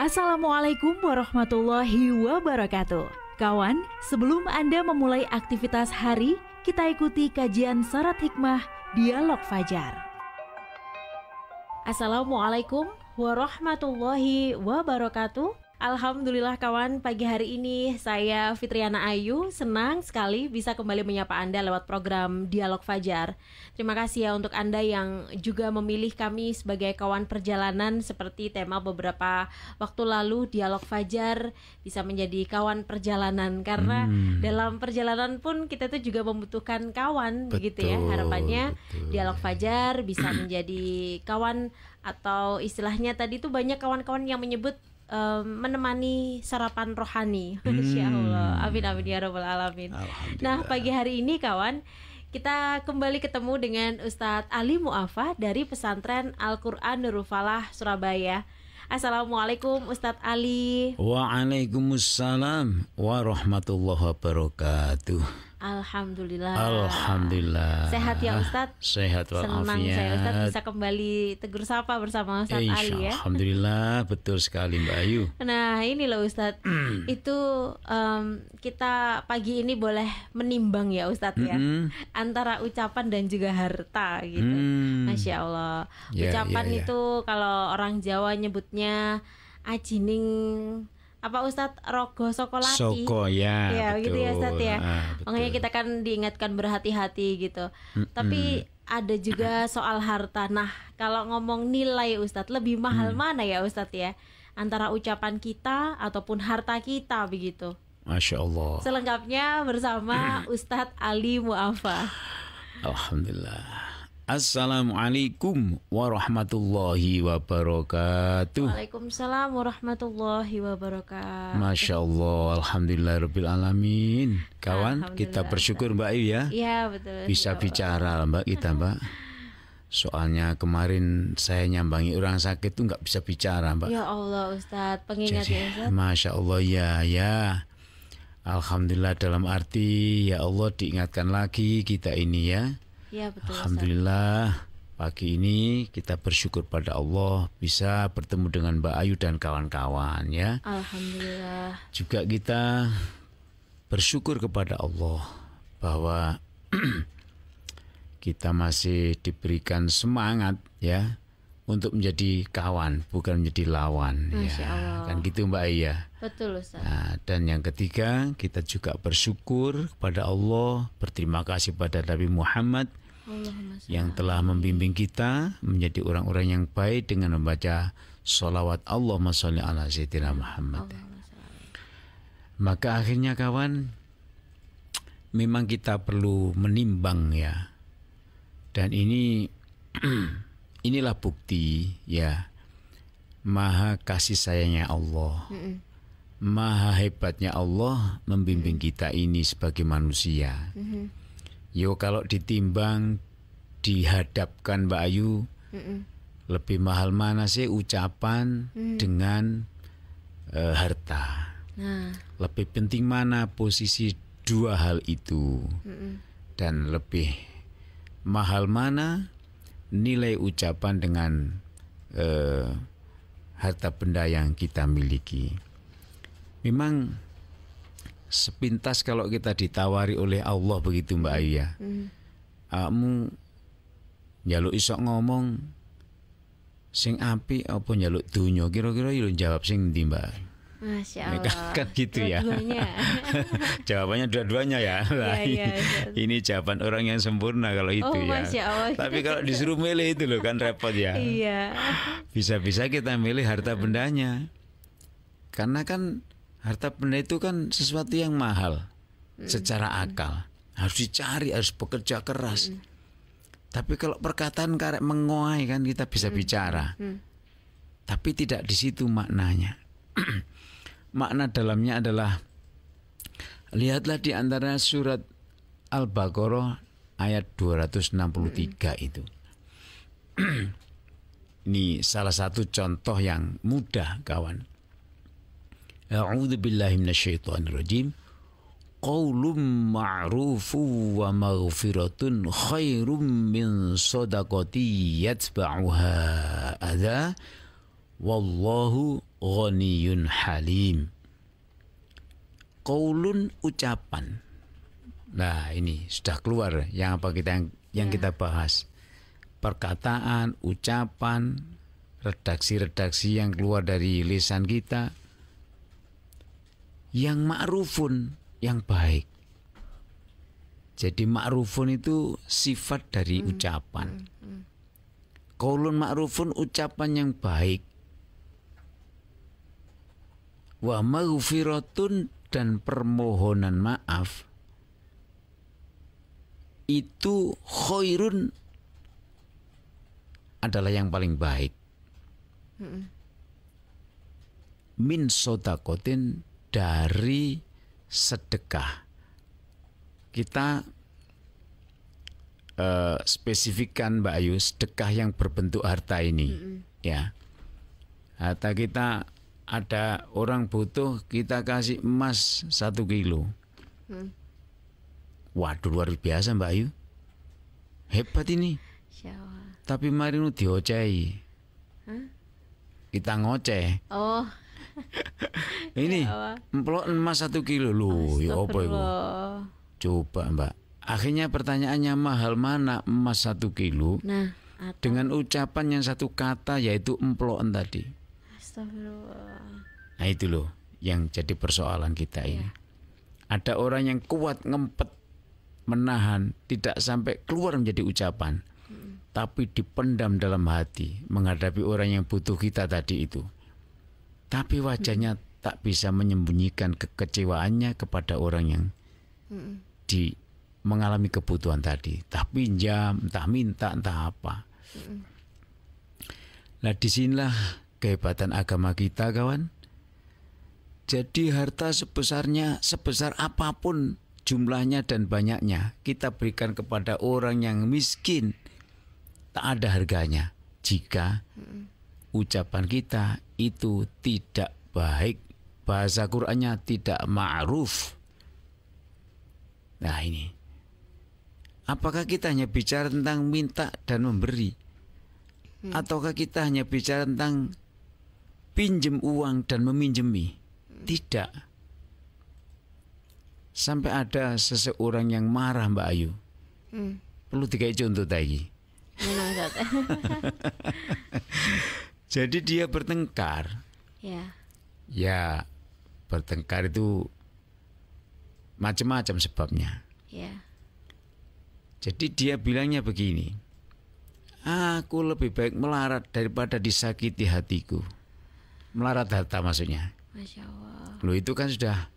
Assalamualaikum warahmatullahi wabarakatuh. Kawan, sebelum Anda memulai aktivitas hari, kita ikuti kajian syarat hikmah Dialog Fajar. Assalamualaikum warahmatullahi wabarakatuh. Alhamdulillah kawan, pagi hari ini saya Fitriana Ayu senang sekali bisa kembali menyapa Anda lewat program Dialog Fajar. Terima kasih ya untuk Anda yang juga memilih kami sebagai kawan perjalanan seperti tema beberapa waktu lalu Dialog Fajar bisa menjadi kawan perjalanan karena hmm. dalam perjalanan pun kita tuh juga membutuhkan kawan begitu ya. Harapannya betul. Dialog Fajar bisa menjadi kawan atau istilahnya tadi tuh banyak kawan-kawan yang menyebut um, menemani sarapan rohani. Hmm. Ya amin amin ya rabbal alamin. Nah, pagi hari ini kawan kita kembali ketemu dengan Ustadz Ali Muafa dari Pesantren Al-Qur'an Nurul Falah Surabaya. Assalamualaikum Ustadz Ali Waalaikumsalam warahmatullahi wabarakatuh Alhamdulillah. Alhamdulillah. Sehat ya Ustadz. Sehat walafiat. Senang saya Ustadz bisa kembali tegur sapa bersama Ustadz Ali ya. Alhamdulillah betul sekali Mbak Ayu. Nah ini loh Ustadz hmm. itu um, kita pagi ini boleh menimbang ya Ustadz ya mm -hmm. antara ucapan dan juga harta gitu. Mm. Masya Allah. Yeah, ucapan yeah, yeah. itu kalau orang Jawa nyebutnya ajining apa Ustadz Rogo Sokolati Soko ya, ya betul. gitu ya Ustadz ya ah, makanya kita kan diingatkan berhati-hati gitu mm -mm. tapi ada juga soal harta nah kalau ngomong nilai Ustadz lebih mahal mm. mana ya Ustadz ya antara ucapan kita ataupun harta kita begitu Masya Allah selengkapnya bersama Ustadz Ali Muafa Alhamdulillah Assalamualaikum warahmatullahi wabarakatuh. Waalaikumsalam warahmatullahi wabarakatuh. Masya Allah, alhamdulillah rabbil alamin. Kawan, kita bersyukur Mbak Iya. ya. Iya betul. Bisa ya, bicara Mbak kita Mbak. Soalnya kemarin saya nyambangi orang sakit tuh nggak bisa bicara Mbak. Ya Allah Ustadz, pengingat Jadi, ya Ustadz. Masya Allah ya ya. Alhamdulillah dalam arti ya Allah diingatkan lagi kita ini ya Ya, betul, Alhamdulillah Ustaz. pagi ini kita bersyukur pada Allah bisa bertemu dengan Mbak Ayu dan kawan-kawan ya. Alhamdulillah. Juga kita bersyukur kepada Allah bahwa kita masih diberikan semangat ya untuk menjadi kawan bukan menjadi lawan ya. Masya ya Allah. kan gitu Mbak Iya betul Ustaz nah, dan yang ketiga kita juga bersyukur kepada Allah berterima kasih pada Nabi Muhammad yang telah membimbing kita menjadi orang-orang yang baik dengan membaca sholawat Allahumma sholli ala Sayyidina Muhammad. Maka akhirnya kawan, memang kita perlu menimbang ya. Dan ini inilah bukti ya maha kasih sayangnya Allah. Maha hebatnya Allah membimbing kita ini sebagai manusia. Mm-hmm. Yo kalau ditimbang dihadapkan Mbak Ayu mm -mm. lebih mahal mana sih ucapan mm. dengan e, harta? Nah. Lebih penting mana posisi dua hal itu? Mm -mm. Dan lebih mahal mana nilai ucapan dengan e, harta benda yang kita miliki? Memang sepintas kalau kita ditawari oleh Allah begitu Mbak Ayah. Hmm. Kamu njaluk isok ngomong sing api apa nyaluk dunyo kira-kira yo jawab sing ndi Mbak? Masya Allah. Kan, kan, gitu ya. Jawabannya dua-duanya ya. ya, ya, ya. Ini jawaban orang yang sempurna kalau itu oh, ya. Masya Tapi kalau disuruh milih itu loh kan repot ya. Iya. Bisa-bisa kita milih harta bendanya. Karena kan harta benda itu kan sesuatu yang mahal hmm. secara akal harus dicari harus bekerja keras Hmm. tapi kalau perkataan karek menguai kan kita bisa hmm. bicara Hmm. tapi tidak di situ maknanya makna dalamnya adalah lihatlah di antara surat Al-Baqarah ayat 263 hmm. itu ini salah satu contoh yang mudah kawan A'udzu billahi minasyaitonir rajim. Qaulum ma'rufu wa maghfiratun khairum min shadaqati yatba'uha adza. Wallahu ghaniyyun halim. Qaulun ucapan. Nah, ini sudah keluar yang apa kita yang, yang ya. kita bahas. Perkataan, ucapan, redaksi-redaksi yang keluar dari lisan kita yang ma'rufun yang baik. Jadi ma'rufun itu sifat dari hmm. ucapan. Hmm. Kaulun hmm. ma'rufun ucapan yang baik. Wa maghfiratun dan permohonan maaf itu khairun adalah yang paling baik. Hmm. hmm. Min sodakotin dari sedekah. Kita eh, spesifikkan Mbak Ayu sedekah yang berbentuk harta ini, mm -hmm. ya. Harta kita ada orang butuh kita kasih emas satu kilo. Hmm. Waduh luar biasa Mbak Ayu, hebat ini. Tapi mari nu diocei. Huh? Kita ngoceh. Oh. ini ya emas satu kilo loh ya apa itu coba mbak akhirnya pertanyaannya mahal mana emas satu kilo nah, dengan ucapan yang satu kata yaitu emplok tadi Astagfirullah nah itu loh yang jadi persoalan kita ini iya. ada orang yang kuat ngempet menahan tidak sampai keluar menjadi ucapan tapi dipendam dalam hati menghadapi orang yang butuh kita tadi itu tapi wajahnya mm. tak bisa menyembunyikan kekecewaannya kepada orang yang mm. di mengalami kebutuhan tadi entah pinjam entah minta entah apa nah disinilah kehebatan agama kita kawan jadi harta sebesarnya sebesar apapun jumlahnya dan banyaknya kita berikan kepada orang yang miskin tak ada harganya jika ucapan kita itu tidak baik. Bahasa Qur'annya tidak ma'ruf. Nah ini. Apakah kita hanya bicara tentang minta dan memberi? Hmm. Ataukah kita hanya bicara tentang pinjem uang dan meminjemi? Hmm. Tidak. Sampai ada seseorang yang marah Mbak Ayu. Hmm. Perlu dikai contoh tadi. Jadi dia bertengkar. Ya. Ya, bertengkar itu macam-macam sebabnya. Ya. Jadi dia bilangnya begini. Aku lebih baik melarat daripada disakiti hatiku. Melarat harta maksudnya. Masya Allah. Loh itu kan sudah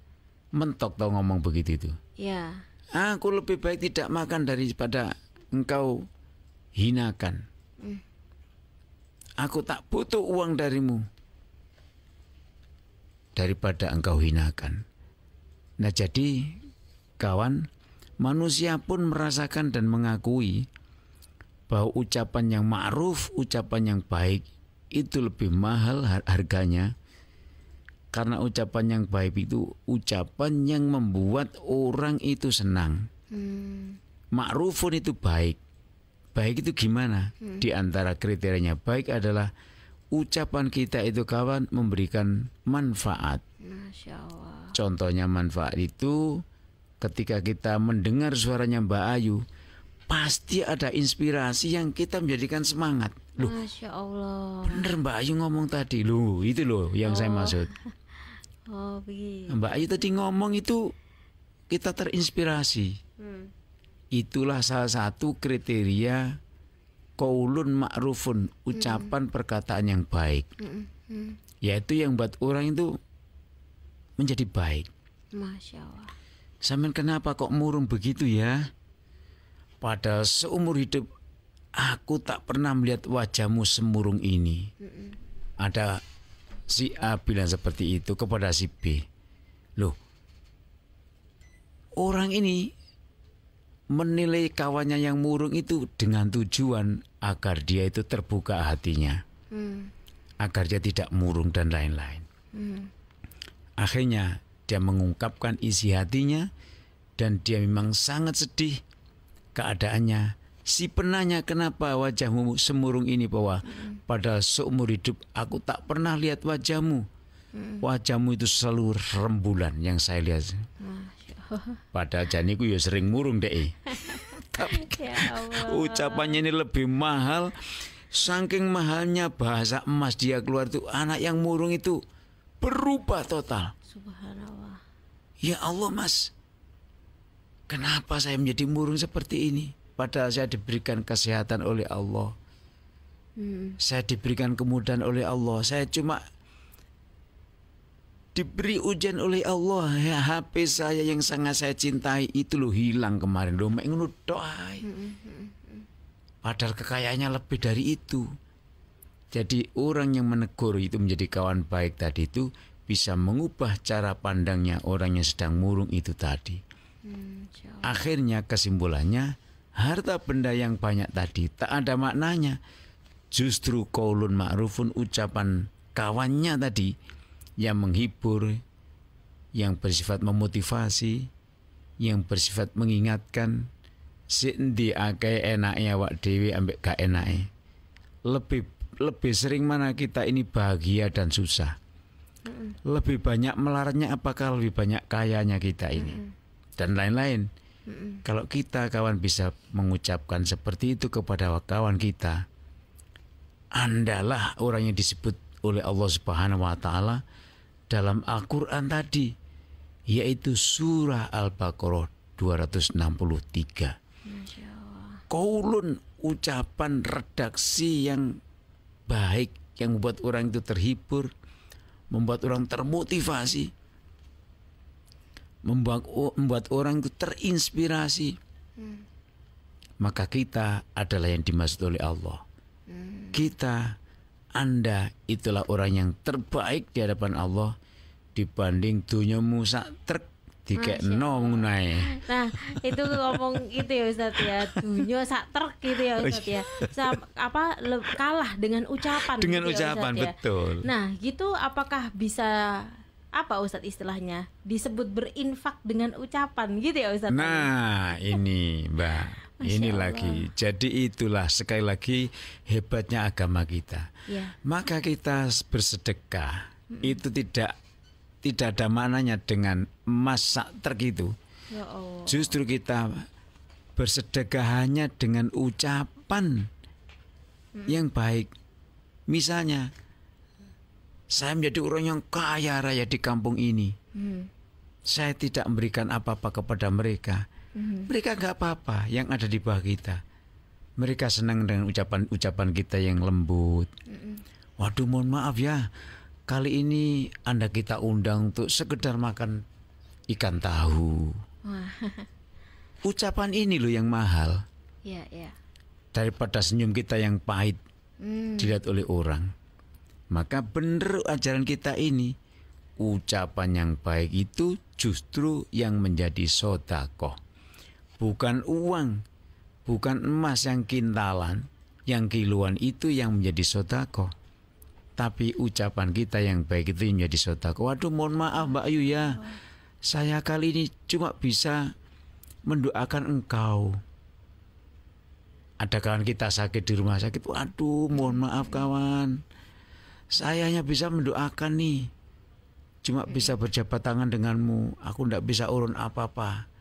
mentok tau ngomong begitu itu. Ya. Aku lebih baik tidak makan daripada engkau hinakan. Hmm. Aku tak butuh uang darimu. Daripada engkau hinakan. Nah jadi kawan, manusia pun merasakan dan mengakui bahwa ucapan yang ma'ruf, ucapan yang baik itu lebih mahal harganya karena ucapan yang baik itu ucapan yang membuat orang itu senang. Hmm. Ma'rufun itu baik, baik itu gimana? Hmm. Di antara kriterianya baik adalah ucapan kita itu kawan memberikan manfaat. Contohnya manfaat itu ketika kita mendengar suaranya Mbak Ayu pasti ada inspirasi yang kita menjadikan semangat. Loh, Masya Allah. Bener Mbak Ayu ngomong tadi lu itu loh yang oh. saya maksud. Oh, Mbak Ayu tadi ngomong itu kita terinspirasi. Hmm Itulah salah satu kriteria kaulun ma'rufun, ucapan mm. perkataan yang baik. Mm. -hmm. Yaitu yang buat orang itu menjadi baik. Masya Allah. Samen kenapa kok murung begitu ya? Pada seumur hidup aku tak pernah melihat wajahmu semurung ini. mm -hmm. Ada si A bilang seperti itu kepada si B. Loh, orang ini menilai kawannya yang murung itu dengan tujuan agar dia itu terbuka hatinya, hmm. agar dia tidak murung dan lain-lain. Hmm. Akhirnya dia mengungkapkan isi hatinya dan dia memang sangat sedih keadaannya. Si penanya kenapa wajahmu semurung ini bahwa hmm. padahal seumur hidup aku tak pernah lihat wajahmu. Hmm. Wajahmu itu selalu rembulan yang saya lihat. Padahal Jani ku ya sering murung deh. Tapi ya Allah. ucapannya ini lebih mahal. Saking mahalnya bahasa emas dia keluar tuh anak yang murung itu berubah total. Subhanallah. Ya Allah mas, kenapa saya menjadi murung seperti ini? Padahal saya diberikan kesehatan oleh Allah. Hmm. Saya diberikan kemudahan oleh Allah. Saya cuma diberi ujian oleh Allah ya, HP saya yang sangat saya cintai itu lo hilang kemarin lo mek doa doai padahal kekayaannya lebih dari itu jadi orang yang menegur itu menjadi kawan baik tadi itu bisa mengubah cara pandangnya orang yang sedang murung itu tadi hmm, akhirnya kesimpulannya harta benda yang banyak tadi tak ada maknanya justru kaulun ma'rufun ucapan kawannya tadi yang menghibur, yang bersifat memotivasi, yang bersifat mengingatkan sendi akeh enaknya wak dewi ambek gak enak. Lebih lebih sering mana kita ini bahagia dan susah. Lebih banyak melarnya apakah lebih banyak kayanya kita ini dan lain-lain. Kalau kita kawan bisa mengucapkan seperti itu kepada kawan kita, andalah orang yang disebut oleh Allah Subhanahu wa taala dalam Al-Quran tadi, yaitu Surah Al-Baqarah 263. Kaulun ucapan redaksi yang baik yang membuat orang itu terhibur, membuat orang termotivasi, membuat, membuat orang itu terinspirasi. Hmm. Maka kita adalah yang dimaksud oleh Allah. Hmm. Kita anda itulah orang yang terbaik di hadapan Allah dibanding dunia Musa terk dikek no munai. Nah, itu ngomong itu ya Ustaz ya. Dunia sak truk gitu ya Ustaz ya. Oh, iya. Sa apa le, kalah dengan ucapan. Dengan gitu ya, ucapan ya, betul. Nah, gitu apakah bisa apa Ustadz istilahnya disebut berinfak dengan ucapan gitu ya Ustadz? Ya? Nah ini Mbak Masya ini Allah. lagi. Jadi itulah sekali lagi hebatnya agama kita. Ya. Maka kita bersedekah -hmm. itu tidak tidak ada mananya dengan masak tergitu. Ya Justru kita bersedekah hanya dengan ucapan hmm. yang baik. Misalnya saya menjadi orang yang kaya raya di kampung ini. Hmm. Saya tidak memberikan apa-apa kepada mereka hmm Mereka nggak apa-apa yang ada di bawah kita. Mereka senang dengan ucapan-ucapan kita yang lembut. Mm-hmm. Waduh, mohon maaf ya. Kali ini Anda kita undang untuk sekedar makan ikan tahu. Ucapan ini loh yang mahal. yeah, ya. Daripada senyum kita yang pahit mm. dilihat oleh orang. Maka bener ajaran kita ini ucapan yang baik itu justru yang menjadi sodakoh bukan uang, bukan emas yang kintalan, yang kiluan itu yang menjadi sotako. Tapi ucapan kita yang baik itu yang menjadi sotako. Waduh mohon maaf Mbak Ayu ya, saya kali ini cuma bisa mendoakan engkau. Ada kawan kita sakit di rumah sakit, waduh mohon maaf kawan, saya hanya bisa mendoakan nih. Cuma bisa berjabat tangan denganmu, aku tidak bisa urun apa-apa.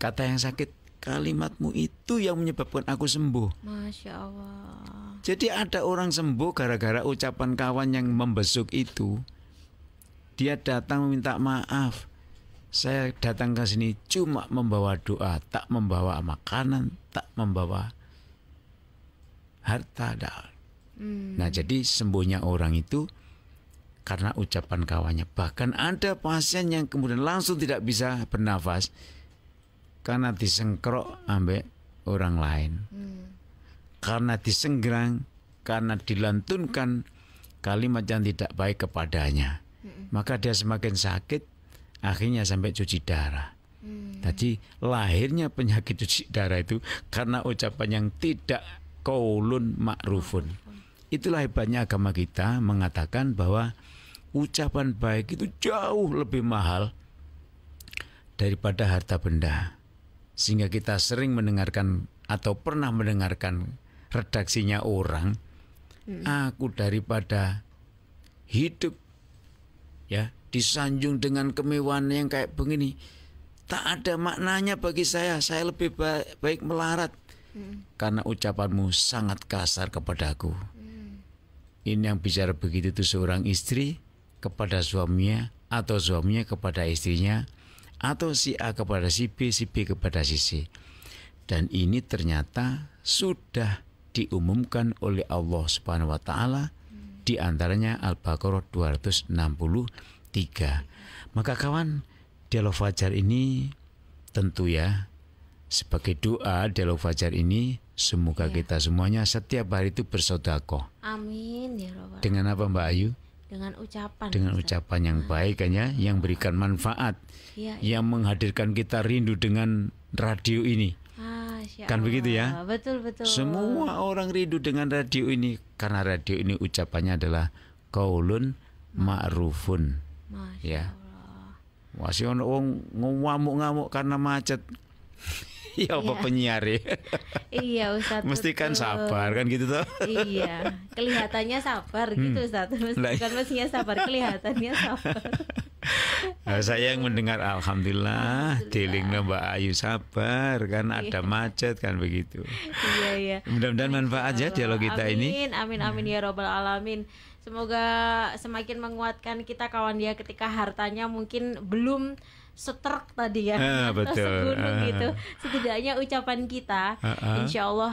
Kata yang sakit, Kalimatmu itu yang menyebabkan aku sembuh. Masya Allah. Jadi ada orang sembuh gara-gara ucapan kawan yang membesuk itu. Dia datang meminta maaf. Saya datang ke sini cuma membawa doa, tak membawa makanan, tak membawa harta. Hmm. Nah, jadi sembuhnya orang itu karena ucapan kawannya. Bahkan ada pasien yang kemudian langsung tidak bisa bernafas karena disengkrok ambek orang lain hmm. karena disenggrang karena dilantunkan kalimat yang tidak baik kepadanya hmm. maka dia semakin sakit akhirnya sampai cuci darah hmm. jadi lahirnya penyakit cuci darah itu karena ucapan yang tidak kaulun makrufun. itulah hebatnya agama kita mengatakan bahwa ucapan baik itu jauh lebih mahal daripada harta benda sehingga kita sering mendengarkan atau pernah mendengarkan redaksinya orang hmm. aku daripada hidup ya disanjung dengan kemewahan yang kayak begini tak ada maknanya bagi saya saya lebih baik, baik melarat hmm. karena ucapanmu sangat kasar kepadaku hmm. ini yang bicara begitu itu seorang istri kepada suaminya atau suaminya kepada istrinya atau si A kepada si B, si B kepada si C. Dan ini ternyata sudah diumumkan oleh Allah Subhanahu wa taala di antaranya Al-Baqarah 263. Maka kawan, dialog fajar ini tentu ya sebagai doa dialog fajar ini semoga ya. kita semuanya setiap hari itu bersodakoh. Amin ya Dengan apa Mbak Ayu? dengan ucapan dengan ucapan yang ah. baik kan ya yang berikan manfaat ya, ya. yang menghadirkan kita rindu dengan radio ini ah, kan begitu ya betul betul semua orang rindu dengan radio ini karena radio ini ucapannya adalah kaulun ma'rufun Masya ya Allah. Masih orang ngamuk-ngamuk karena macet Iya, apa iya. penyiar ya. iya Ustaz. Mesti kan sabar kan gitu tuh. iya, kelihatannya sabar gitu, hmm. gitu Ustaz. Mesti, kan iya. mestinya sabar, kelihatannya sabar. Nah, saya yang mendengar alhamdulillah, alhamdulillah. dealingnya Mbak Ayu sabar kan iya. ada macet kan begitu. iya iya. Mudah-mudahan manfaat ya dialog kita amin, ini. Amin amin amin hmm. ya robbal alamin. Semoga semakin menguatkan kita kawan dia ketika hartanya mungkin belum seterk tadi ya uh, betul. segunung uh, gitu setidaknya ucapan kita uh, uh. insya uh,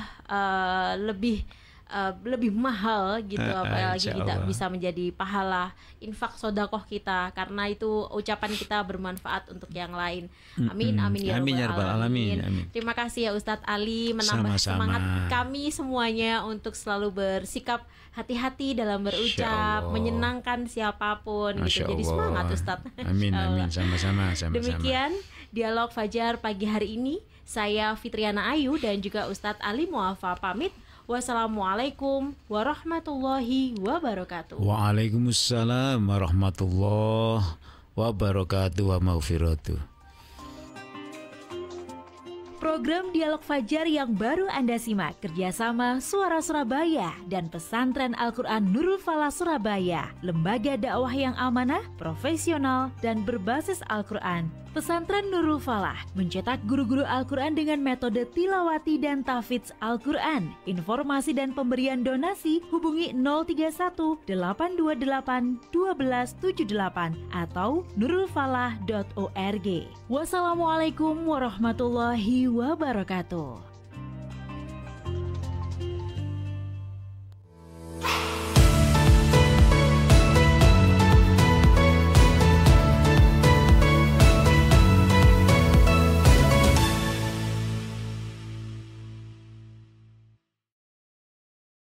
lebih Eh, lebih mahal gitu uh, apalagi uh, kita bisa menjadi pahala infak sodakoh kita karena itu ucapan kita bermanfaat untuk yang lain amin amin ya amin ya rabbal alamin. alamin terima kasih ya Ustadz Ali menambah Sama-sama. semangat kami semuanya untuk selalu bersikap hati-hati dalam berucap menyenangkan siapapun gitu jadi semangat Ustadz amin amin sama-sama demikian dialog Fajar pagi hari ini saya Fitriana Ayu dan juga Ustadz Ali Muafa pamit Wassalamualaikum warahmatullahi wabarakatuh. Waalaikumsalam warahmatullahi wabarakatuh wa maufiratuh. Program Dialog Fajar yang baru Anda simak kerjasama Suara Surabaya dan Pesantren Al-Quran Nurul Falah Surabaya, lembaga dakwah yang amanah, profesional, dan berbasis Al-Quran Pesantren Nurul Falah mencetak guru-guru Al-Quran dengan metode tilawati dan tafiz Al-Quran. Informasi dan pemberian donasi hubungi 031 828 1278 atau nurulfalah.org. Wassalamualaikum warahmatullahi wabarakatuh.